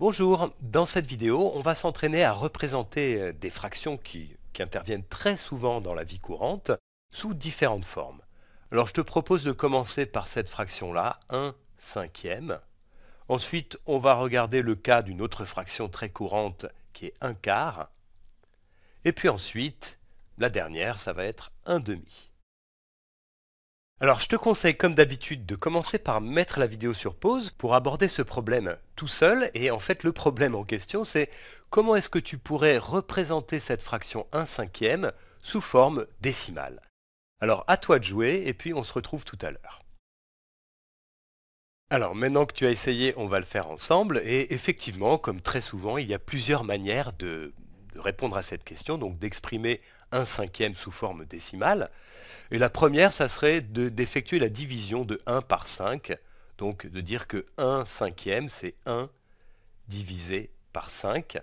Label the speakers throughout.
Speaker 1: Bonjour, dans cette vidéo, on va s'entraîner à représenter euh, des fractions qui, interviennent très souvent dans la vie courante sous différentes formes. Alors je te propose de commencer par cette fraction-là, 1 cinquième. Ensuite, on va regarder le cas d'une autre fraction très courante qui est 1 quart. Et puis ensuite, la dernière, ça va être 1 demi. Alors je te conseille comme d'habitude de commencer par mettre la vidéo sur pause pour aborder ce problème tout seul et en fait le problème en question c'est comment est-ce que tu pourrais représenter cette fraction 1 cinquième sous forme décimale. Alors à toi de jouer et puis on se retrouve tout à l'heure. Alors maintenant que tu as essayé on va le faire ensemble et effectivement comme très souvent il y a plusieurs manières de, de répondre à cette question donc d'exprimer 1 cinquième sous forme décimale. Et la première, ça serait d'effectuer la division de 1 par 5, donc de dire que 1 cinquième, c'est 1 divisé par 5.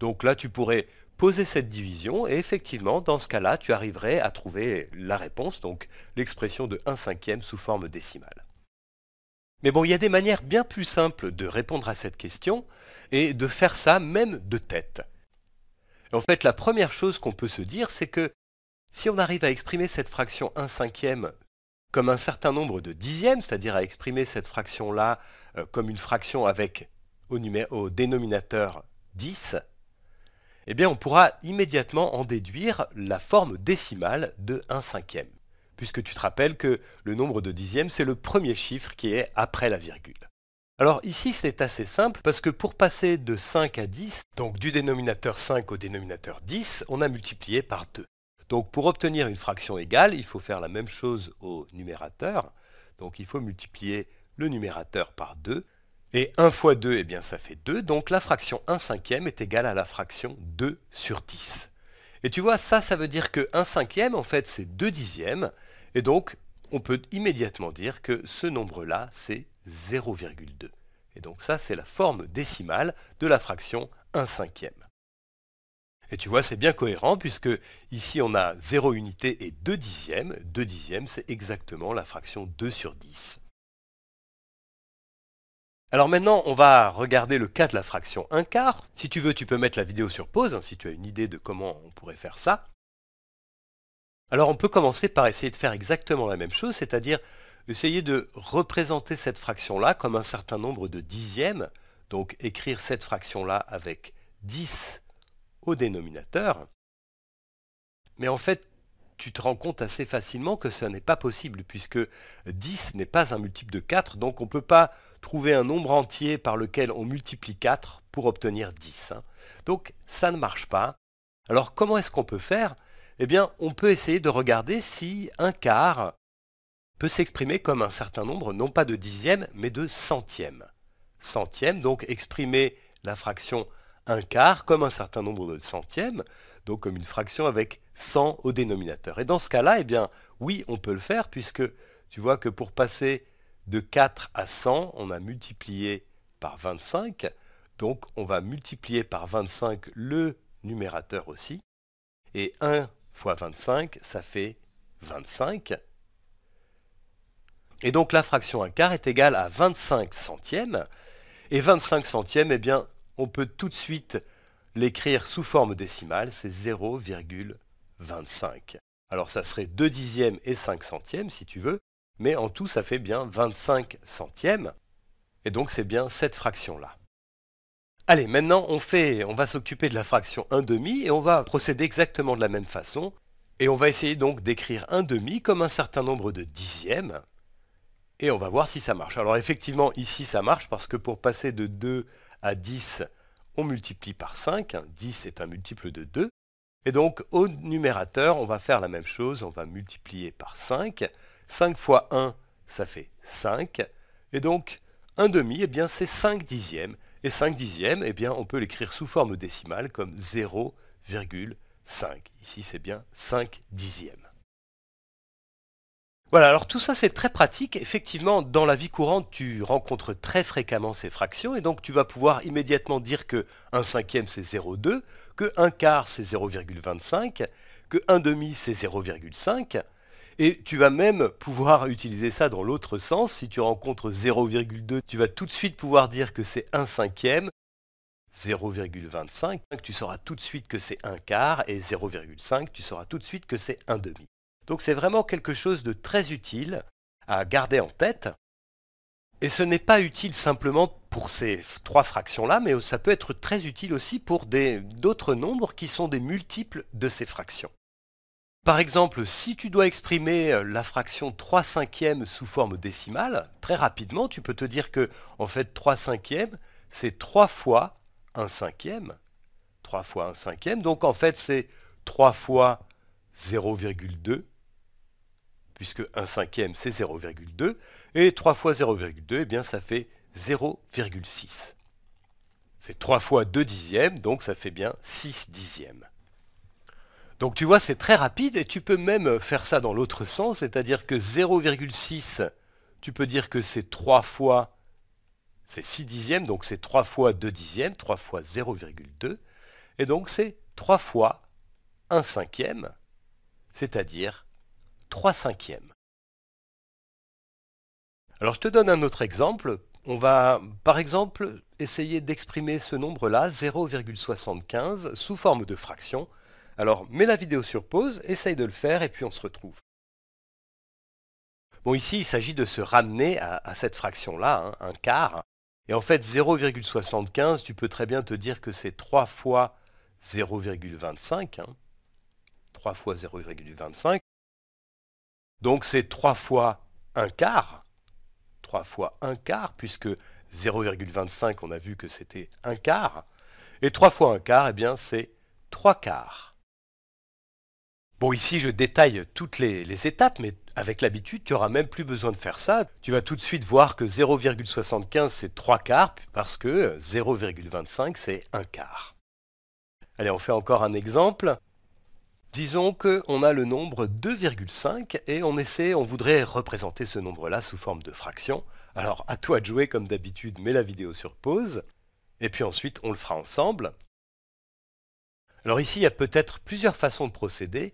Speaker 1: Donc là, tu pourrais poser cette division, et effectivement, dans ce cas-là, tu arriverais à trouver la réponse, donc l'expression de 1 cinquième sous forme décimale. Mais bon, il y a des manières bien plus simples de répondre à cette question, et de faire ça même de tête. En fait, la première chose qu'on peut se dire, c'est que si on arrive à exprimer cette fraction 1 cinquième comme un certain nombre de dixièmes, c'est-à-dire à exprimer cette fraction-là euh, comme une fraction avec au, dénominateur 10, eh bien on pourra immédiatement en déduire la forme décimale de 1 cinquième, puisque tu te rappelles que le nombre de dixièmes, c'est le premier chiffre qui est après la virgule. Alors ici c'est assez simple parce que pour passer de 5 à 10, donc du dénominateur 5 au dénominateur 10, on a multiplié par 2. Donc pour obtenir une fraction égale, il faut faire la même chose au numérateur. Donc il faut multiplier le numérateur par 2. Et 1 fois 2, eh bien ça fait 2. Donc la fraction 1 cinquième est égale à la fraction 2 sur 10. Et tu vois, ça, ça veut dire que 1 cinquième, en fait, c'est 2 dixièmes. Et donc, on peut immédiatement dire que ce nombre-là, c'est 0,2. Et donc ça, c'est la forme décimale de la fraction 1 cinquième. Et tu vois, c'est bien cohérent puisque ici on a 0 unité et 2 dixièmes. 2 dixièmes, c'est exactement la fraction 2 sur 10. Alors maintenant, on va regarder le cas de la fraction 1 quart. Si tu veux, tu peux mettre la vidéo sur pause, hein, si tu as une idée de comment on pourrait faire ça. Alors on peut commencer par essayer de faire exactement la même chose, c'est-à-dire essayez de représenter cette fraction-là comme un certain nombre de dixièmes, donc écrire cette fraction-là avec 10 au dénominateur. Mais en fait, tu te rends compte assez facilement que ce n'est pas possible, puisque 10 n'est pas un multiple de 4, donc on ne peut pas trouver un nombre entier par lequel on multiplie 4 pour obtenir 10. Hein. Donc ça ne marche pas. Alors comment est-ce qu'on peut faire Eh bien, on peut essayer de regarder si un quart peut s'exprimer comme un certain nombre non pas de dixièmes, mais de centièmes. Centièmes, donc exprimer la fraction 1 quart comme un certain nombre de centièmes, donc comme une fraction avec 100 au dénominateur. Et dans ce cas-là, eh bien, oui, on peut le faire, puisque tu vois que pour passer de 4 à 100, on a multiplié par 25, donc on va multiplier par 25 le numérateur aussi, et 1 fois 25, ça fait 25, et donc la fraction 1 quart est égale à 25 centièmes. Et 25 centièmes, eh bien, on peut tout de suite l'écrire sous forme décimale, c'est 0,25. Alors ça serait 2 dixièmes et 5 centièmes si tu veux, mais en tout ça fait bien 25 centièmes, et donc c'est bien cette fraction-là. Allez, maintenant on, on va s'occuper de la fraction 1 demi, et on va procéder exactement de la même façon, et on va essayer donc d'écrire 1 demi comme un certain nombre de dixièmes, et on va voir si ça marche. Alors effectivement, ici ça marche parce que pour passer de 2 à 10, on multiplie par 5. 10 hein, est un multiple de 2. Et donc au numérateur, on va faire la même chose. On va multiplier par 5. 5 fois 1, ça fait 5. Et donc 1 demi, eh bien c'est 5 dixièmes. Et 5 dixièmes, eh bien on peut l'écrire sous forme décimale comme 0,5. Ici c'est bien 5 dixièmes. Voilà, alors tout ça c'est très pratique. Effectivement, dans la vie courante, tu rencontres très fréquemment ces fractions et donc tu vas pouvoir immédiatement dire que 1 cinquième c'est 0,2, que 1 quart c'est 0,25, que 1 demi c'est 0,5. Et tu vas même pouvoir utiliser ça dans l'autre sens. Si tu rencontres 0,2, tu vas tout de suite pouvoir dire que c'est 1 cinquième. 0,25, tu sauras tout de suite que c'est 1 quart. Et 0,5, tu sauras tout de suite que c'est 1 demi. Donc c'est vraiment quelque chose de très utile à garder en tête. Et ce n'est pas utile simplement pour ces trois fractions-là, mais ça peut être très utile aussi pour d'autres nombres qui sont des multiples de ces fractions. Par exemple, si tu dois exprimer euh, la fraction 3 cinquièmes sous forme décimale, très rapidement, tu peux te dire que en fait 3 cinquièmes, c'est 3 fois 1 cinquième. 3 fois 1 cinquième, donc en fait c'est 3 fois 0,2 puisque 1 cinquième c'est 0,2, et 3 fois 0,2, eh bien ça fait 0,6. C'est 3 fois 2 dixièmes, donc ça fait bien 6 dixièmes. Donc tu vois, c'est très rapide, et tu peux même faire ça dans l'autre sens, c'est-à-dire que 0,6, tu peux dire que c'est 3 fois, c'est 6 dixièmes, donc c'est 3 fois 2 dixièmes, 3 fois 0,2, et donc c'est 3 fois 1 cinquième, c'est-à-dire 3 cinquièmes. Alors je te donne un autre exemple. On va par exemple essayer d'exprimer ce nombre-là, 0,75, sous forme de fraction. Alors mets la vidéo sur pause, essaye de le faire et puis on se retrouve. Bon ici il s'agit de se ramener à, cette fraction-là, hein, un quart. Et en fait 0,75, tu peux très bien te dire que c'est 3 fois 0,25. 3 hein. fois 0,25. Donc c'est 3 fois 1 quart, 3 fois un quart, puisque 0,25, on a vu que c'était un quart, et 3 fois 1 quart, eh bien c'est 3 quarts. Bon, ici, je détaille toutes les, les étapes, mais avec l'habitude, tu n'auras même plus besoin de faire ça. Tu vas tout de suite voir que 0,75, c'est 3 quarts, parce que 0,25, c'est 1 quart. Allez, on fait encore un exemple. Disons qu'on a le nombre 2,5 et on essaie, on voudrait représenter ce nombre-là sous forme de fraction. Alors à toi de jouer comme d'habitude, mets la vidéo sur pause. Et puis ensuite, on le fera ensemble. Alors ici, il y a peut-être plusieurs façons de procéder.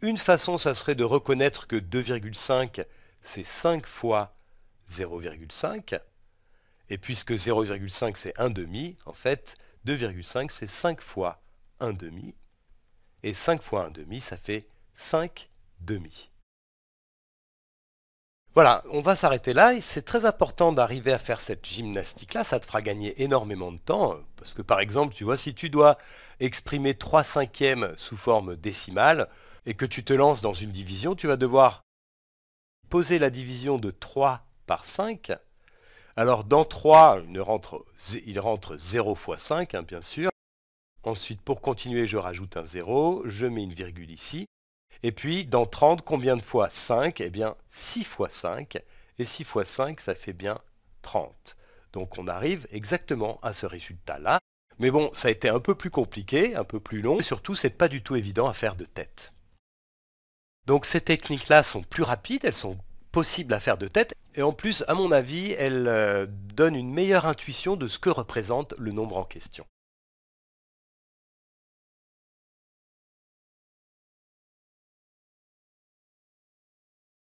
Speaker 1: Une façon, ça serait de reconnaître que 2,5, c'est 5 fois 0,5. Et puisque 0,5, c'est 1 demi, en fait, 2,5, c'est 5 fois 1 demi. Et 5 fois 1 demi, ça fait 5 demi. Voilà, on va s'arrêter là. C'est très important d'arriver à faire cette gymnastique-là. Ça te fera gagner énormément de temps. Hein, parce que par exemple, tu vois, si tu dois exprimer 3 cinquièmes sous forme décimale et que tu te lances dans une division, tu vas devoir poser la division de 3 par 5. Alors dans 3, il rentre, 0 fois 5, hein, bien sûr. Ensuite, pour continuer, je rajoute un 0, je mets une virgule ici. Et puis, dans 30, combien de fois 5 Eh bien, 6 fois 5. Et 6 fois 5, ça fait bien 30. Donc, on arrive exactement à ce résultat-là. Mais bon, ça a été un peu plus compliqué, un peu plus long. Et surtout, ce n'est pas du tout évident à faire de tête. Donc, ces techniques-là sont plus rapides, elles sont possibles à faire de tête. Et en plus, à mon avis, elles euh, donnent une meilleure intuition de ce que représente le nombre en question.